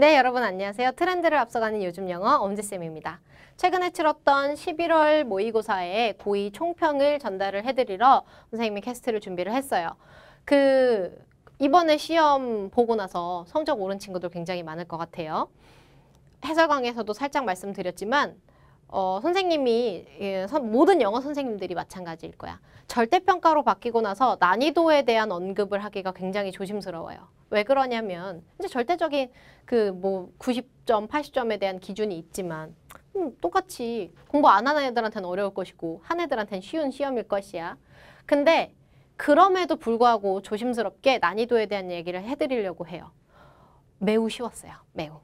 네, 여러분 안녕하세요. 트렌드를 앞서가는 요즘 영어 엄지쌤입니다. 최근에 치렀던 11월 모의고사에 고2 총평을 전달을 해드리러 선생님이 캐스트를 준비를 했어요. 그 이번에 시험 보고 나서 성적 오른 친구들 굉장히 많을 것 같아요. 해설강에서도 살짝 말씀드렸지만 어, 선생님이 예, 모든 영어 선생님들이 마찬가지일 거야. 절대평가로 바뀌고 나서 난이도에 대한 언급을 하기가 굉장히 조심스러워요. 왜 그러냐면 이제 절대적인 그 뭐 90점, 80점에 대한 기준이 있지만 음, 똑같이 공부 안 하는 애들한테는 어려울 것이고 한 애들한테는 쉬운 시험일 것이야. 근데 그럼에도 불구하고 조심스럽게 난이도에 대한 얘기를 해드리려고 해요. 매우 쉬웠어요. 매우.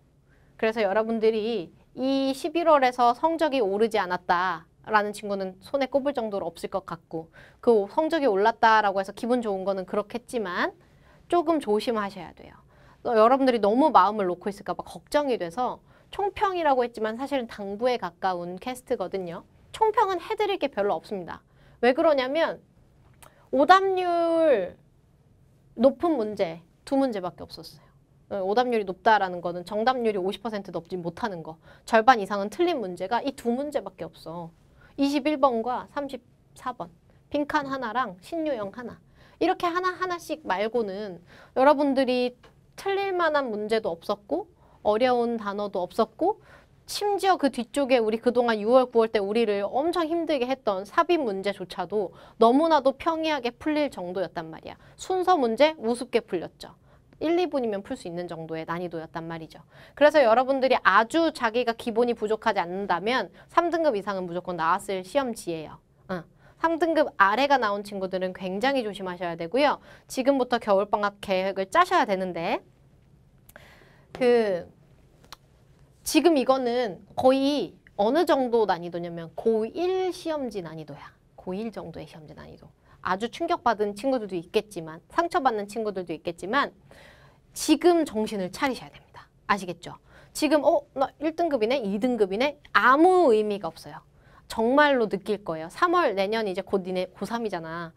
그래서 여러분들이 이 11월에서 성적이 오르지 않았다. 라는 친구는 손에 꼽을 정도로 없을 것 같고 그 성적이 올랐다라고 해서 기분 좋은 거는 그렇겠지만 조금 조심하셔야 돼요. 여러분들이 너무 마음을 놓고 있을까 봐 걱정이 돼서 총평이라고 했지만 사실은 당부에 가까운 캐스트거든요. 총평은 해드릴 게 별로 없습니다. 왜 그러냐면 오답률 높은 문제 두 문제밖에 없었어요. 어, 오답률이 높다라는 거는 정답률이 50% 넘지 못하는 거. 절반 이상은 틀린 문제가 이 두 문제밖에 없어. 21번과 34번. 빈칸 하나랑 신유형 하나. 이렇게 하나하나씩 말고는 여러분들이 틀릴 만한 문제도 없었고 어려운 단어도 없었고 심지어 그 뒤쪽에 우리 그동안 6월, 9월 때 우리를 엄청 힘들게 했던 삽입 문제조차도 너무나도 평이하게 풀릴 정도였단 말이야. 순서 문제 우습게 풀렸죠. 1, 2분이면 풀 수 있는 정도의 난이도였단 말이죠. 그래서 여러분들이 아주 자기가 기본이 부족하지 않는다면 3등급 이상은 무조건 나왔을 시험지예요. 3등급 아래가 나온 친구들은 굉장히 조심하셔야 되고요. 지금부터 겨울방학 계획을 짜셔야 되는데 그 지금 이거는 거의 어느 정도 난이도냐면 고1 시험지 난이도야. 고1 정도의 시험지 난이도. 아주 충격받은 친구들도 있겠지만 상처받는 친구들도 있겠지만 지금 정신을 차리셔야 됩니다. 아시겠죠? 지금 어? 나 1등급이네? 2등급이네? 아무 의미가 없어요. 정말로 느낄 거예요. 3월 내년 이제 곧 니네 고3이잖아.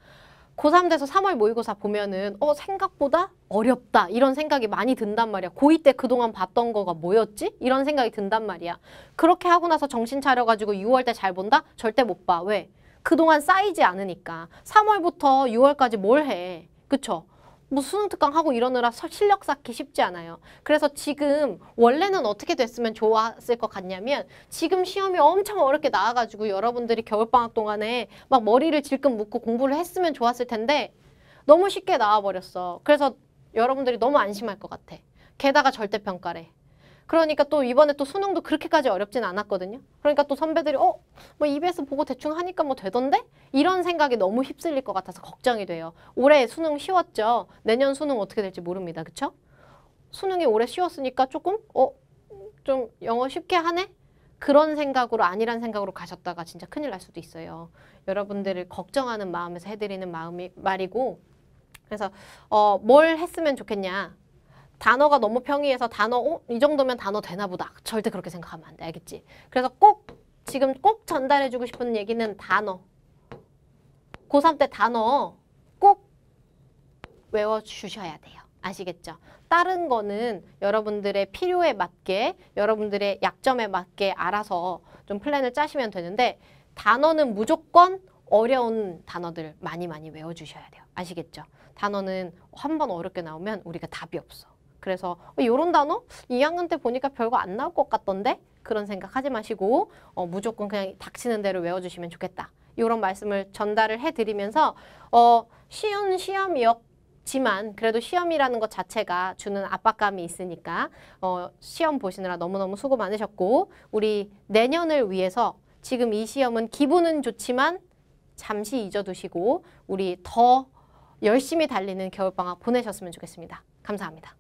고3 돼서 3월 모의고사 보면은 어 생각보다 어렵다 이런 생각이 많이 든단 말이야. 고2 때 그동안 봤던 거가 뭐였지? 이런 생각이 든단 말이야. 그렇게 하고 나서 정신 차려가지고 6월 때 잘 본다? 절대 못 봐. 왜? 그동안 쌓이지 않으니까 3월부터 6월까지 뭘 해. 그쵸? 뭐 수능 특강 하고 이러느라 실력 쌓기 쉽지 않아요. 그래서 지금 원래는 어떻게 됐으면 좋았을 것 같냐면 지금 시험이 엄청 어렵게 나와가지고 여러분들이 겨울방학 동안에 막 머리를 질끈 묶고 공부를 했으면 좋았을 텐데 너무 쉽게 나와버렸어. 그래서 여러분들이 너무 안심할 것 같아. 게다가 절대평가래. 그러니까 또 이번에 또 수능도 그렇게까지 어렵진 않았거든요. 그러니까 또 선배들이 어? 뭐 EBS 보고 대충 하니까 뭐 되던데? 이런 생각이 너무 휩쓸릴 것 같아서 걱정이 돼요. 올해 수능 쉬웠죠. 내년 수능 어떻게 될지 모릅니다. 그쵸? 수능이 올해 쉬웠으니까 조금 어? 좀 영어 쉽게 하네? 그런 생각으로 아니란 생각으로 가셨다가 진짜 큰일 날 수도 있어요. 여러분들을 걱정하는 마음에서 해드리는 마음이 말이고 그래서 어, 뭘 했으면 좋겠냐 단어가 너무 평이해서 단어 어? 이 정도면 단어 되나 보다. 절대 그렇게 생각하면 안 돼. 알겠지? 그래서 꼭 지금 꼭 전달해주고 싶은 얘기는 단어. 고3 때 단어 꼭 외워주셔야 돼요. 아시겠죠? 다른 거는 여러분들의 필요에 맞게 여러분들의 약점에 맞게 알아서 좀 플랜을 짜시면 되는데 단어는 무조건 어려운 단어들 많이 많이 외워주셔야 돼요. 아시겠죠? 단어는 한 번 어렵게 나오면 우리가 답이 없어. 그래서 이런 어, 단어 2학년 때 보니까 별거 안 나올 것 같던데 그런 생각 하지 마시고 어, 무조건 그냥 닥치는 대로 외워주시면 좋겠다. 이런 말씀을 전달을 해드리면서 어, 쉬운 시험이었지만 그래도 시험이라는 것 자체가 주는 압박감이 있으니까 어, 시험 보시느라 너무너무 수고 많으셨고 우리 내년을 위해서 지금 이 시험은 기분은 좋지만 잠시 잊어두시고 우리 더 열심히 달리는 겨울방학 보내셨으면 좋겠습니다. 감사합니다.